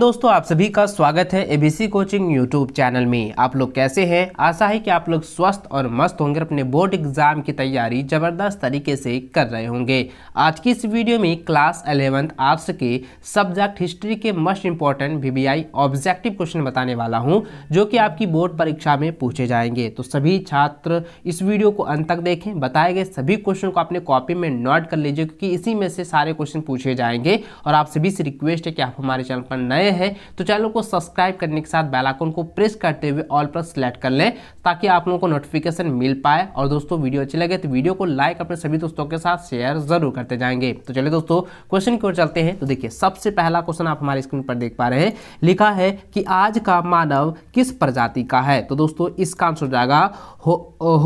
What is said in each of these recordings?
दोस्तों आप सभी का स्वागत है एबीसी कोचिंग यूट्यूब चैनल में आप लोग कैसे हैं आशा है कि आप लोग स्वस्थ और मस्त होंगे अपने बोर्ड एग्जाम की तैयारी जबरदस्त तरीके से कर रहे होंगे आज की इस वीडियो में क्लास एलेवेंथ आर्ट्स के सब्जेक्ट हिस्ट्री के most important VVI objective question बताने वाला हूँ जो कि आपकी बोर्ड परीक्षा में पूछे जाएंगे तो सभी छात्र इस वीडियो को अंत तक देखें बताए गए सभी क्वेश्चन को अपने कॉपी में नोट कर लीजिए क्योंकि इसी में से सारे क्वेश्चन पूछे जाएंगे और आप सभी से रिक्वेस्ट है कि आप हमारे चैनल पर नए नए हैं तो चैनल को सब्सक्राइब करने के साथ बेलाइकन को प्रेस करते हुए ऑल पर सिलेक्ट कर लें ताकि आप लोगों को नोटिफिकेशन मिल पाए और दोस्तों वीडियो अच्छी लगे तो वीडियो को लाइक अपने सभी दोस्तों के साथ शेयर जरूर करते जाएंगे तो चलिए दोस्तों क्वेश्चन की ओर चलते हैं तो देखिए सबसे पहला क्वेश्चन आप हमारे स्क्रीन पर देख पा रहे हैं लिखा है कि आज का मानव किस प्रजाति का है तो दोस्तों इसका आंसर हो जाएगा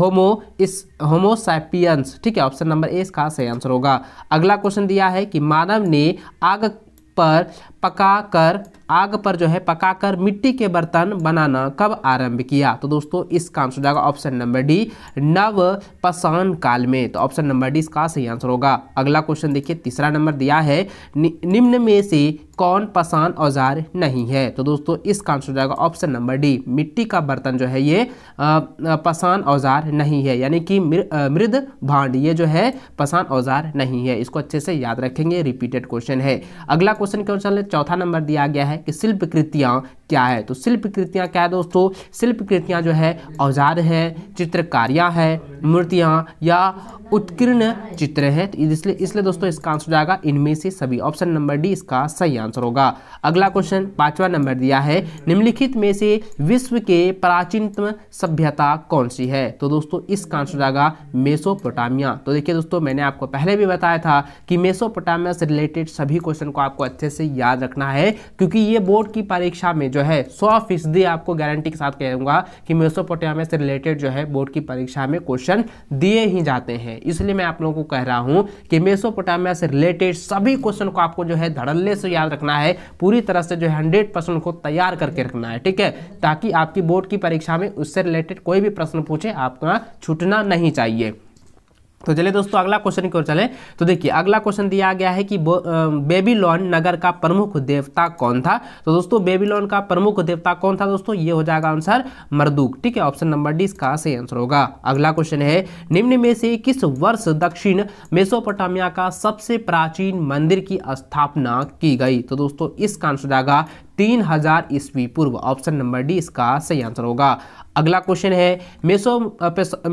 होमो इस होमोसाइपियंस ठीक है ऑप्शन नंबर ए इसका सही आंसर होगा अगला क्वेश्चन दिया है कि मानव ने आग पर पकाकर आग पर जो है पकाकर मिट्टी के बर्तन बनाना कब आरंभ किया तो दोस्तों इसका आंसर जाएगा ऑप्शन नंबर डी नव पसान काल में तो ऑप्शन नंबर डी इसका सही आंसर होगा अगला क्वेश्चन देखिए तीसरा नंबर दिया है नि, निम्न में से कौन पसान औजार नहीं है तो दोस्तों इसका आंसर हो जाएगा ऑप्शन नंबर डी मिट्टी का बर्तन जो है ये पसान औजार नहीं है यानी कि मृद भांड ये जो है पसान औजार नहीं है इसको अच्छे से याद रखेंगे रिपीटेड क्वेश्चन है अगला क्वेश्चन क्यों चल चौथा नंबर दिया गया है कि शिल्प कृतियाँ क्या है तो शिल्प कृतियाँ क्या है दोस्तों शिल्प कृतियाँ जो है औजार हैं चित्रकारियाँ हैं मूर्तियाँ या उत्कीर्ण चित्र हैं तो इसलिए इसलिए दोस्तों इसका आंसर हो जाएगा इनमें से सभी ऑप्शन नंबर डी इसका सही आंसर होगा अगला क्वेश्चन पांचवा नंबर दिया है निम्नलिखित में से विश्व के प्राचीनतम सभ्यता कौन सी है तो दोस्तों इसका आंसर जाएगा मेसोपोटामिया तो देखिए दोस्तों मैंने आपको पहले भी बताया था कि मेसोपोटामिया से रिलेटेड सभी क्वेश्चन को आपको अच्छे से याद रखना है क्योंकि ये बोर्ड की परीक्षा में जो है सौ फीसदी आपको गारंटी के साथ कहूँगा कि मेसोपोटामिया से रिलेटेड जो है बोर्ड की परीक्षा में क्वेश्चन दिए ही जाते हैं इसलिए मैं आप लोगों को कह रहा हूँ कि मेसोपोटामिया से रिलेटेड सभी क्वेश्चन को आपको जो है धड़ल्ले से याद रखना है पूरी तरह से जो है हंड्रेड परसेंट को तैयार करके रखना है ठीक है ताकि आपकी बोर्ड की परीक्षा में उससे रिलेटेड कोई भी प्रश्न पूछे आपका छूटना नहीं चाहिए तो चलिए दोस्तों अगला क्वेश्चन की ओर चले तो देखिए अगला क्वेश्चन दिया गया है कि बेबीलोन नगर का प्रमुख देवता कौन था तो दोस्तों बेबीलोन का प्रमुख देवता कौन था दोस्तों ये हो जाएगा आंसर मरदूक ठीक है ऑप्शन नंबर डी इसका सही आंसर होगा अगला क्वेश्चन है निम्न में से किस वर्ष दक्षिण मेसोपोटामिया का सबसे प्राचीन मंदिर की स्थापना की गई तो दोस्तों इसका आंसर जाएगा तीन हजार ईस्वी पूर्व ऑप्शन नंबर डी इसका सही आंसर होगा अगला क्वेश्चन है मेसो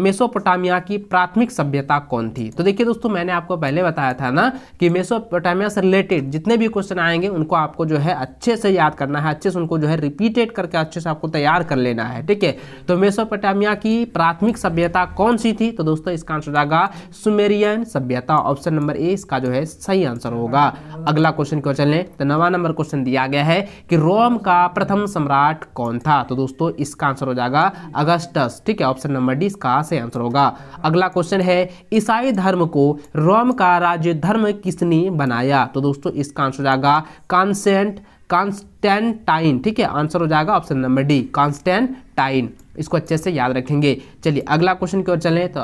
मेसोपोटामिया की प्राथमिक सभ्यता कौन थी तो देखिए दोस्तों मैंने आपको पहले बताया था ना कि मेसोपोटामिया से रिलेटेड जितने भी क्वेश्चन आएंगे उनको आपको जो है अच्छे से याद करना है अच्छे से उनको जो है रिपीटेड करके अच्छे से आपको तैयार कर लेना है ठीक है तो मेसोपोटामिया की प्राथमिक सभ्यता कौन सी थी तो दोस्तों इसका आंसर जाएगा सुमेरियन सभ्यता ऑप्शन नंबर ए इसका जो है सही आंसर होगा अगला क्वेश्चन क्यों चलें तो नवा नंबर क्वेश्चन दिया गया है कि रोम का प्रथम सम्राट कौन था तो दोस्तों इसका आंसर हो जाएगा अगस्टस ठीक है ऑप्शन नंबर डी इसका सही आंसर होगा अगला क्वेश्चन है ईसाई धर्म को रोम का राज्य धर्म किसने बनाया तो दोस्तों इसका आंसर हो जाएगा कॉन्सेंट कॉन्स्टेंटाइन ठीक है आंसर हो जाएगा ऑप्शन नंबर डी कॉन्स्टेंटाइन इसको अच्छे से याद रखेंगे चलिए अगला क्वेश्चन की ओर चलें तो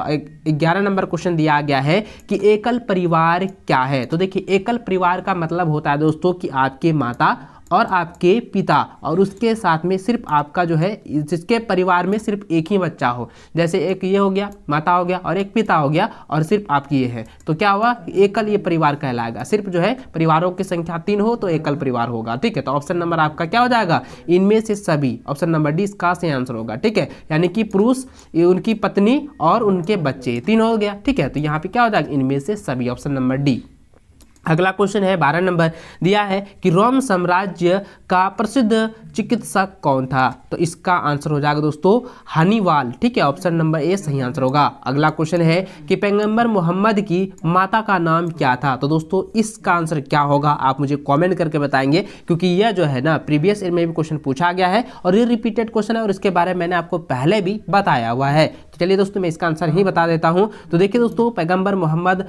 ग्यारह नंबर क्वेश्चन दिया गया है कि एकल परिवार क्या है तो देखिए एकल परिवार का मतलब होता है दोस्तों कि आपके माता और आपके पिता और उसके साथ में सिर्फ आपका जो है जिसके परिवार में सिर्फ एक ही बच्चा हो जैसे एक ये हो गया माता हो गया और एक पिता हो गया और सिर्फ आपकी ये है तो क्या हुआ एकल ये परिवार कहलाएगा सिर्फ जो है परिवारों की संख्या तीन हो तो एकल परिवार होगा ठीक है तो ऑप्शन नंबर आपका क्या हो जाएगा इनमें से सभी ऑप्शन नंबर डी इसका से आंसर होगा ठीक है यानी कि पुरुष उनकी पत्नी और उनके बच्चे तीन हो गया ठीक है तो यहाँ पे क्या हो जाएगा इनमें से सभी ऑप्शन नंबर डी अगला क्वेश्चन है बारह नंबर दिया है कि रोम साम्राज्य का प्रसिद्ध चिकित्सक कौन था तो इसका आंसर हो जाएगा दोस्तों हनीवाल ठीक है ऑप्शन नंबर ए सही आंसर होगा अगला क्वेश्चन है कि पैगंबर मोहम्मद की माता का नाम क्या था तो दोस्तों इसका आंसर क्या होगा आप मुझे कमेंट करके बताएंगे क्योंकि यह जो है ना प्रीवियस ईयर में भी क्वेश्चन पूछा गया है और ये रिपीटेड क्वेश्चन है और इसके बारे में मैंने आपको पहले भी बताया हुआ है तो चलिए दोस्तों मैं इसका आंसर ही बता देता हूँ तो देखिए दोस्तों पैगम्बर मोहम्मद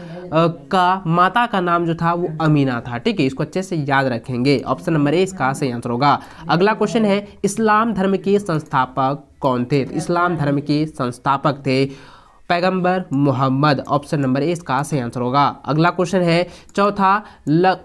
का माता का नाम जो था वो अमीना था ठीक है इसको अच्छे से याद रखेंगे ऑप्शन नंबर ए इसका सही आंसर होगा अगला क्वेश्चन है इस्लाम धर्म के संस्थापक कौन थे तो इस्लाम धर्म के संस्थापक थे पैगंबर मोहम्मद ऑप्शन नंबर ए इसका सही आंसर होगा अगला क्वेश्चन है चौथा ल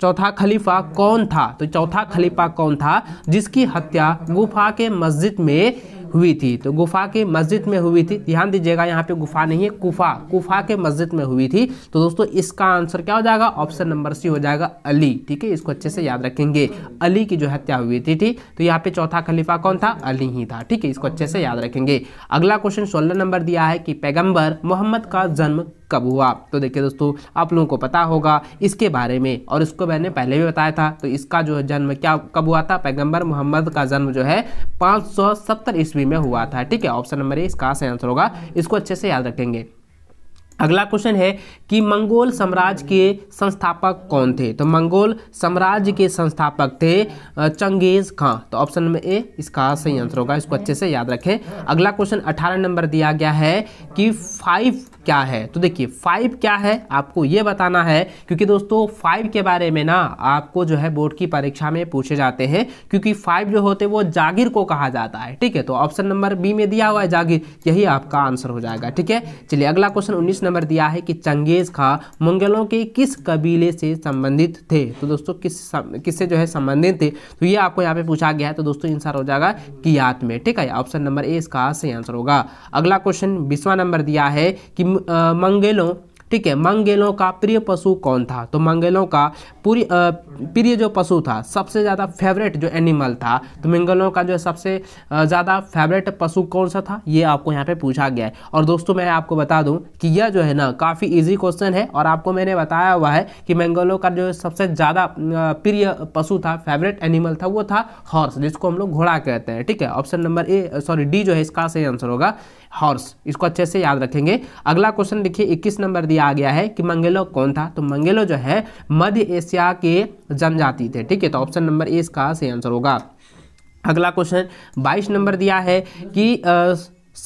चौथा खलीफा कौन था तो चौथा खलीफा कौन था जिसकी हत्या गुफा के मस्जिद में हुई थी तो गुफा के मस्जिद में हुई थी ध्यान दीजिएगा यहाँ पे गुफा नहीं है कुफा कुफा के मस्जिद में हुई थी तो दोस्तों इसका आंसर क्या हो जाएगा ऑप्शन नंबर सी हो जाएगा अली ठीक है इसको अच्छे से याद रखेंगे अली की जो हत्या हुई थी ठीक तो यहाँ पे चौथा खलीफा कौन था अली ही था ठीक है इसको अच्छे से याद रखेंगे अगला क्वेश्चन सोलह नंबर दिया है कि पैगम्बर मोहम्मद का जन्म कब हुआ तो देखिए दोस्तों आप लोगों को पता होगा इसके बारे में और इसको मैंने पहले भी बताया था तो इसका जो जन्म क्या कब हुआ था पैगंबर मोहम्मद का जन्म जो है 570 सौ ईस्वी में हुआ था ठीक है ऑप्शन नंबर ए इसका सही आंसर होगा इसको अच्छे से याद रखेंगे अगला क्वेश्चन है कि मंगोल साम्राज्य के संस्थापक कौन थे तो मंगोल साम्राज्य के संस्थापक थे चंगेज खां तो ऑप्शन नंबर ए इसका सही आंसर होगा इसको अच्छे से याद रखें अगला क्वेश्चन 18 नंबर दिया गया है कि फाइव क्या है तो देखिए फाइव क्या है आपको ये बताना है क्योंकि दोस्तों फाइव के बारे में ना आपको जो है बोर्ड की परीक्षा में पूछे जाते हैं क्योंकि फाइव जो होते हैं वो जागीर को कहा जाता है ठीक है तो ऑप्शन नंबर बी में दिया हुआ है जागीर यही आपका आंसर हो जाएगा ठीक है चलिए अगला क्वेश्चन उन्नीस नंबर दिया है कि चंगेज खां मुंगलों के किस कबीले से संबंधित थे तो दोस्तों किस किससे जो है संबंधित थे तो ये आपको यहाँ पे पूछा गया है तो दोस्तों आंसर हो जाएगा कियात में ठीक है ऑप्शन नंबर ए इसका सही आंसर होगा अगला क्वेश्चन बीसवा नंबर दिया है कि मंगेलों ठीक है मंगेलों का प्रिय पशु कौन था तो मंगेलों का पूरी प्रिय जो पशु था सबसे ज़्यादा फेवरेट जो एनिमल था तो मंगेलों का जो सबसे ज़्यादा फेवरेट पशु कौन सा था ये आपको यहाँ पे पूछा गया है और दोस्तों मैं आपको बता दूँ कि यह जो है ना काफ़ी ईजी क्वेश्चन है और आपको मैंने बताया हुआ है कि मंगलों का जो सबसे ज़्यादा प्रिय पशु था फेवरेट एनिमल था वो था हॉर्स जिसको हम लोग घोड़ा कहते हैं ठीक है option number A sorry D जो है इसका सही आंसर होगा हॉर्स इसको अच्छे से याद रखेंगे अगला क्वेश्चन देखिए इक्कीस नंबर दिया दिया गया है कि मंगेलो कौन था तो मंगेलो जो है मध्य एशिया के जनजाति थे ठीक है तो ऑप्शन नंबर ए इसका सही आंसर होगा अगला क्वेश्चन 22 नंबर दिया है कि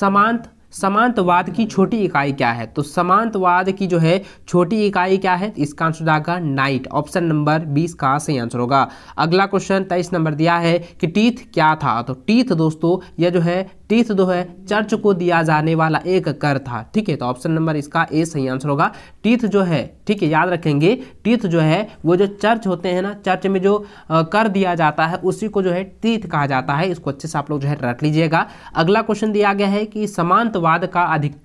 समांत समांतवाद की छोटी इकाई क्या है तो समांतवाद की जो है छोटी इकाई क्या है तो इसका आंसर जाएगा नाइट ऑप्शन नंबर बीस का सही आंसर होगा अगला क्वेश्चन तेईस नंबर दिया है कि टीथ क्या था तो टीथ दोस्तों यह जो है तीस दो है चर्च को दिया जाने वाला एक कर था ठीक है तो ऑप्शन नंबर इसका ए सही आंसर होगा टीथ जो है ठीक है याद रखेंगे टीथ जो है वो जो चर्च होते हैं ना चर्च में जो कर दिया जाता है उसी को जो है टीथ कहा जाता है इसको अच्छे से आप लोग जो है रट लीजिएगा अगला क्वेश्चन दिया गया है कि समांतवाद का अधिक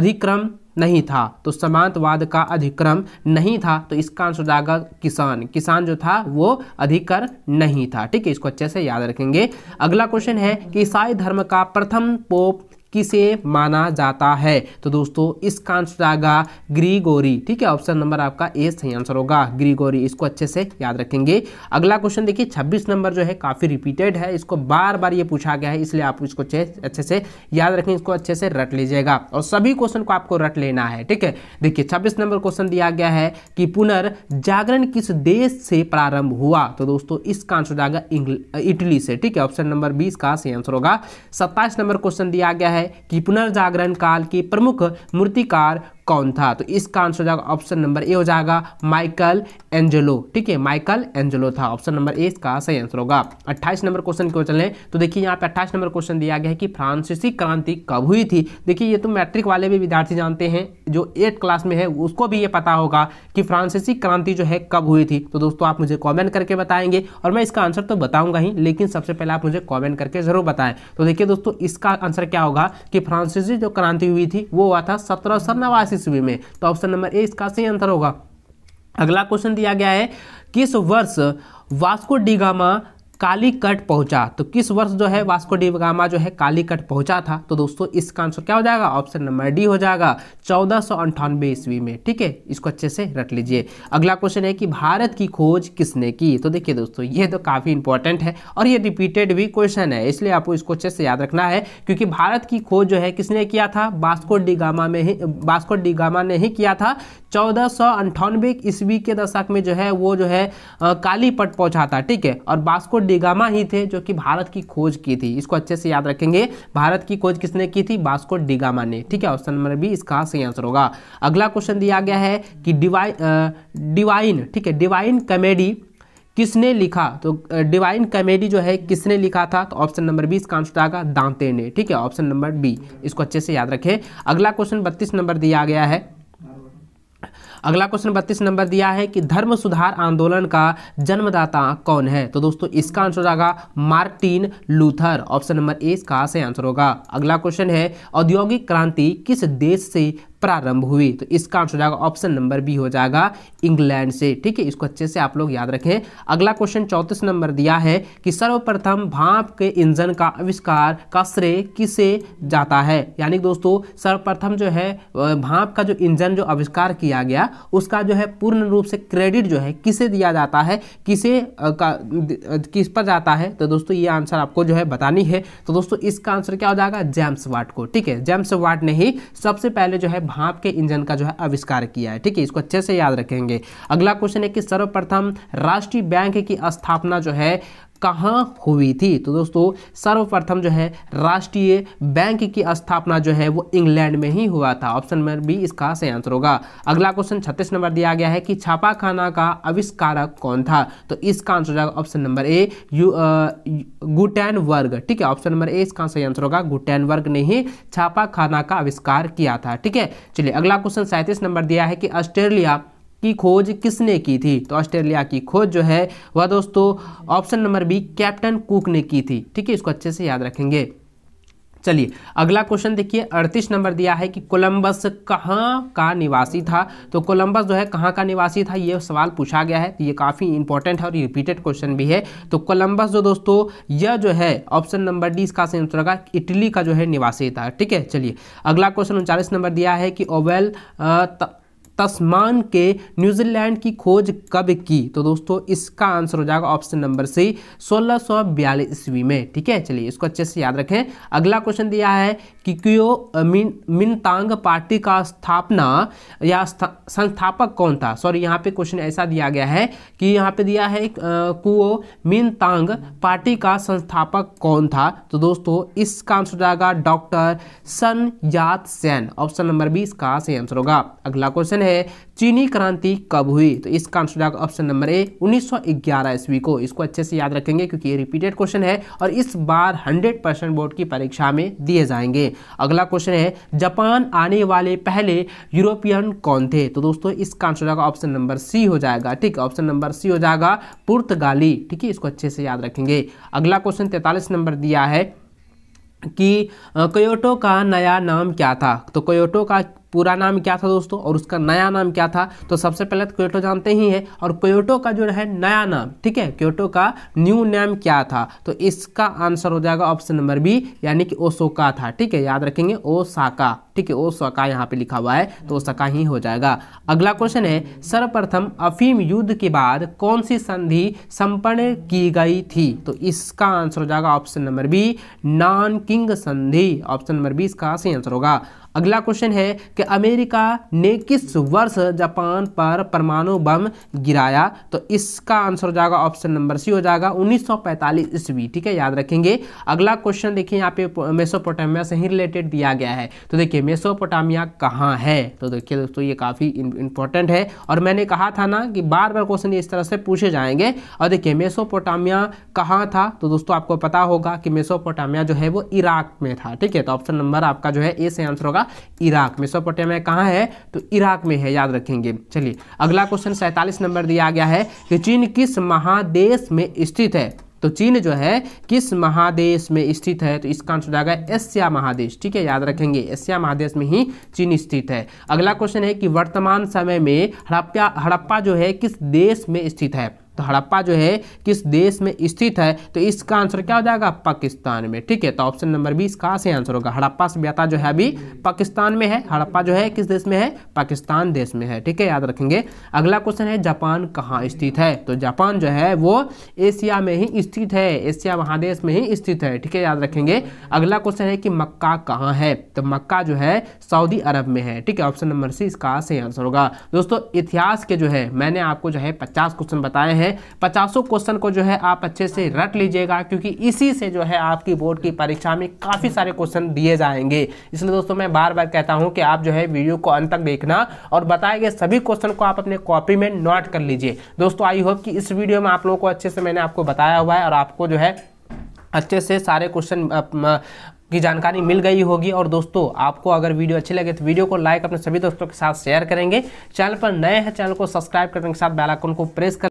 अधिक्रम नहीं था तो समांतवाद का अधिक्रम नहीं था तो इसका आंसर जाएगा किसान किसान जो था वो अधिकर नहीं था ठीक है इसको अच्छे से याद रखेंगे अगला क्वेश्चन है कि ईसाई धर्म का प्रथम पोप किसे माना जाता है तो दोस्तों इसका आंसर आएगा ग्रीगोरी ठीक है ऑप्शन नंबर आपका ए सही आंसर होगा ग्रीगोरी इसको अच्छे से याद रखेंगे अगला क्वेश्चन देखिए छब्बीस नंबर जो है काफ़ी रिपीटेड है इसको बार बार ये पूछा गया है इसलिए आप इसको अच्छे से याद रखें इसको अच्छे से रट लीजिएगा और सभी क्वेश्चन को आपको रट लेना है ठीक है देखिए छब्बीस नंबर क्वेश्चन दिया गया है कि पुनर्जागरण किस देश से प्रारंभ हुआ तो दोस्तों इसका आंसर जाएगा इटली से ठीक है ऑप्शन नंबर बीस का सही आंसर होगा सत्ताईस नंबर क्वेश्चन दिया गया है है कि पुनर्जागरण काल के प्रमुख मूर्तिकार कौन था तो इसका आंसर हो जाएगा ऑप्शन नंबर ए हो जाएगा माइकल एंजेलो ठीक है माइकल एंजेलो था ऑप्शन नंबर ए इसका सही आंसर होगा अट्ठाईस नंबर क्वेश्चन क्यों चलें तो देखिए यहाँ पे अट्ठाईस नंबर क्वेश्चन दिया गया है कि फ्रांसीसी क्रांति कब हुई थी देखिए ये तो मैट्रिक वाले भी विद्यार्थी जानते हैं जो एट क्लास में है उसको भी ये पता होगा कि फ्रांसीसी क्रांति जो है कब हुई थी तो दोस्तों आप मुझे कॉमेंट करके बताएंगे और मैं इसका आंसर तो बताऊंगा ही लेकिन सबसे पहले आप मुझे कॉमेंट करके ज़रूर बताएं तो देखिए दोस्तों इसका आंसर क्या होगा कि फ्रांसीसी जो क्रांति हुई थी वो हुआ था सत्रह ईस्वी में तो ऑप्शन नंबर ए इसका सही आंसर होगा अगला क्वेश्चन दिया गया है किस वर्ष वास्को डिगामा कालीकट पहुंचा तो किस वर्ष जो है वास्को डी गामा जो है कालीकट पहुंचा था तो दोस्तों इसका आंसर क्या हो जाएगा ऑप्शन नंबर डी हो जाएगा चौदह ईस्वी में ठीक है इसको अच्छे से रट लीजिए अगला क्वेश्चन है कि भारत की खोज किसने की तो देखिए दोस्तों ये तो काफ़ी इंपॉर्टेंट है और ये रिपीटेड भी क्वेश्चन है इसलिए आपको इसको अच्छे से याद रखना है क्योंकि भारत की खोज जो है किसने किया था बास्को डिगामा में ही बास्को डिगामा ने ही किया था चौदह सौ ईस्वी के दशक में जो है वो जो है कालीपट पहुंचा था ठीक है और बास्को डिगामा ही थे जो कि भारत की खोज की थी इसको अच्छे से याद रखेंगे भारत की खोज किसने की थी बास्को डिगामा ने ठीक है ऑप्शन नंबर बी इसका सही आंसर होगा अगला क्वेश्चन दिया गया है कि डिवाइ डिवाइन ठीक है डिवाइन कॉमेडी किसने लिखा तो डिवाइन कॉमेडी जो है किसने लिखा था तो ऑप्शन नंबर बी इसका आंसर आएगा दांते ने ठीक है ऑप्शन नंबर बी इसको अच्छे से याद रखें अगला क्वेश्चन बत्तीस नंबर दिया गया है अगला क्वेश्चन बत्तीस नंबर दिया है कि धर्म सुधार आंदोलन का जन्मदाता कौन है तो दोस्तों इसका आंसर आएगा Martin Luther option number A इसका से आंसर होगा अगला क्वेश्चन है औद्योगिक क्रांति किस देश से प्रारंभ हुई तो इसका आंसर हो जाएगा ऑप्शन नंबर बी हो जाएगा इंग्लैंड से ठीक है इसको अच्छे से आप लोग याद रखें अगला क्वेश्चन चौंतीस नंबर दिया है कि सर्वप्रथम भाप के इंजन का आविष्कार का श्रेय किसे जाता है यानी दोस्तों सर्वप्रथम जो है भाप का जो इंजन जो आविष्कार किया गया उसका जो है पूर्ण रूप से क्रेडिट जो है किसे दिया जाता है किसे का किस पर जाता है तो दोस्तों ये आंसर आपको जो है बतानी है तो दोस्तों इसका आंसर क्या हो जाएगा जेम्स वाट को ठीक है जेम्स वाट ने ही सबसे पहले जो है भाप के इंजन का जो है आविष्कार किया है ठीक है इसको अच्छे से याद रखेंगे अगला क्वेश्चन है कि सर्वप्रथम राष्ट्रीय बैंक की स्थापना जो है कहाँ हुई थी तो दोस्तों सर्वप्रथम जो है राष्ट्रीय बैंक की स्थापना जो है वो इंग्लैंड में ही हुआ था ऑप्शन नंबर बी इसका सही आंसर होगा अगला क्वेश्चन छत्तीस नंबर दिया गया है कि छापाखाना का आविष्कारक कौन था तो इसका आंसर हो जाएगा ऑप्शन नंबर ए यू गुटैन वर्ग ठीक है ऑप्शन नंबर ए इसका सही आंसर होगा गुटैन वर्ग ने ही छापाखाना का आविष्कार किया था ठीक है चलिए अगला क्वेश्चन सैंतीस नंबर दिया है कि ऑस्ट्रेलिया की खोज किसने की थी तो ऑस्ट्रेलिया की खोज जो है वह दोस्तों option number B captain Cook ने की थी ठीक है इसको अच्छे से याद रखेंगे चलिए अगला क्वेश्चन देखिए अड़तीस नंबर दिया है कि कोलंबस कहाँ का निवासी था तो कोलंबस जो है कहाँ का निवासी था ये सवाल पूछा गया है तो ये काफ़ी इंपॉर्टेंट है और रिपीटेड क्वेश्चन भी है तो कोलंबस जो दोस्तों यह जो है ऑप्शन नंबर डी इसका सही उत्तर होगा इटली का जो है निवासी था ठीक है चलिए अगला क्वेश्चन उनचालीस नंबर दिया है कि ओवेल त... तस्मान के न्यूजीलैंड की खोज कब की तो दोस्तों इसका आंसर हो जाएगा ऑप्शन नंबर सी सोलह ईस्वी में ठीक है चलिए इसको अच्छे से याद रखें अगला क्वेश्चन दिया है किकुयो मिन मिनतांग पार्टी का स्थापना या संस्थापक कौन था सॉरी यहाँ पे क्वेश्चन ऐसा दिया गया है कि यहाँ पे दिया है कुओ मिनतांग पार्टी का संस्थापक कौन था तो दोस्तों इसका आंसर हो जाएगा डॉक्टर सन यात सेन ऑप्शन नंबर बी इसका सही आंसर होगा अगला क्वेश्चन है चीनी क्रांति कब हुई तो इसका आंसर जाएगा ऑप्शन नंबर ए 1911 ईस्वी को इसको अच्छे से याद रखेंगे क्योंकि ये रिपीटेड क्वेश्चन है और इस बार 100 परसेंट बोर्ड की परीक्षा में दिए जाएंगे अगला क्वेश्चन है जापान आने वाले पहले यूरोपियन कौन थे तो दोस्तों इसका आंसर जाएगा ऑप्शन नंबर सी हो जाएगा ठीक ऑप्शन नंबर सी हो जाएगा पुर्तगाली ठीक है इसको अच्छे से याद रखेंगे अगला क्वेश्चन तैंतालीस नंबर दिया है कि कोयोटो का नया नाम क्या था तो कोयोटो का पूरा नाम क्या था दोस्तों और उसका नया नाम क्या था तो सबसे पहले तो क्योटो जानते ही है और क्योटो का जो है नया नाम ठीक है क्योटो का न्यू नेम क्या था तो इसका आंसर हो जाएगा ऑप्शन नंबर बी यानी कि ओसोका था ठीक है याद रखेंगे ओसाका ठीक है ओसाका यहाँ पे लिखा हुआ है तो ओसाका ही हो जाएगा अगला क्वेश्चन है सर्वप्रथम अफीम युद्ध के बाद कौन सी संधि संपन्न की गई थी तो इसका आंसर हो जाएगा option number B Nanking संधि ऑप्शन नंबर बी इसका सही आंसर होगा अगला क्वेश्चन है कि अमेरिका ने किस वर्ष जापान पर परमाणु बम गिराया तो इसका आंसर हो जाएगा ऑप्शन नंबर सी हो जाएगा 1945 ईस्वी ठीक है याद रखेंगे अगला क्वेश्चन देखिए यहाँ पे मेसोपोटामिया से ही रिलेटेड दिया गया है तो देखिए मेसोपोटामिया कहाँ है तो देखिए दोस्तों ये काफ़ी इंपॉर्टेंट है और मैंने कहा था ना कि बार बार क्वेश्चन इस तरह से पूछे जाएंगे और देखिए मेसोपोटामिया कहाँ था तो दोस्तों आपको पता होगा कि मेसोपोटामिया जो है वो इराक में था ठीक है तो ऑप्शन नंबर आपका जो है ए से आंसर होगा इराक में मेसोपोटामिया कहाँ है तो इराक में है याद रखेंगे चलिए अगला क्वेश्चन सैंतालीस नंबर दिया गया है कि चीन किस महादेश में स्थित है तो चीन जो है किस महादेश में स्थित है तो इसका आंसर जाएगा एशिया महादेश ठीक है याद रखेंगे एशिया महादेश में ही चीन स्थित है अगला क्वेश्चन है कि वर्तमान समय में हड़प्पा हड़प्पा जो है किस देश में स्थित है तो हड़प्पा जो है किस देश में स्थित है तो इसका आंसर क्या हो जाएगा पाकिस्तान में ठीक है तो ऑप्शन नंबर बी इसका से आंसर होगा हड़प्पा सभ्यता जो है अभी पाकिस्तान में है हड़प्पा जो है किस देश में है पाकिस्तान देश में है ठीक है याद रखेंगे अगला क्वेश्चन है जापान कहाँ स्थित है तो जापान जो है वो एशिया में ही स्थित है एशिया महादेश में ही स्थित है ठीक है याद रखेंगे अगला क्वेश्चन है कि मक्का कहाँ है तो मक्का जो है सऊदी अरब में है ठीक है ऑप्शन नंबर सी इसका से आंसर होगा दोस्तों इतिहास के जो है मैंने आपको जो है पचास क्वेश्चन बताए हैं है पचासों क्वेश्चन को जो है आप अच्छे से रट लीजिएगा क्योंकि इसी से जो है आपकी बोर्ड की परीक्षा में काफ़ी सारे क्वेश्चन दिए जाएंगे इसलिए दोस्तों मैं बार बार कहता हूँ कि आप जो है वीडियो को अंत तक देखना और बताए गए सभी क्वेश्चन को आप अपने कॉपी में नोट कर लीजिए दोस्तों आई होप कि इस वीडियो में आप लोगों को अच्छे से मैंने आपको बताया हुआ है और आपको जो है अच्छे से सारे क्वेश्चन की जानकारी मिल गई होगी और दोस्तों आपको अगर वीडियो अच्छी लगे तो वीडियो को लाइक अपने सभी दोस्तों के साथ शेयर करेंगे चैनल पर नए हैं चैनल को सब्सक्राइब करने के साथ बेल आइकन को प्रेस कर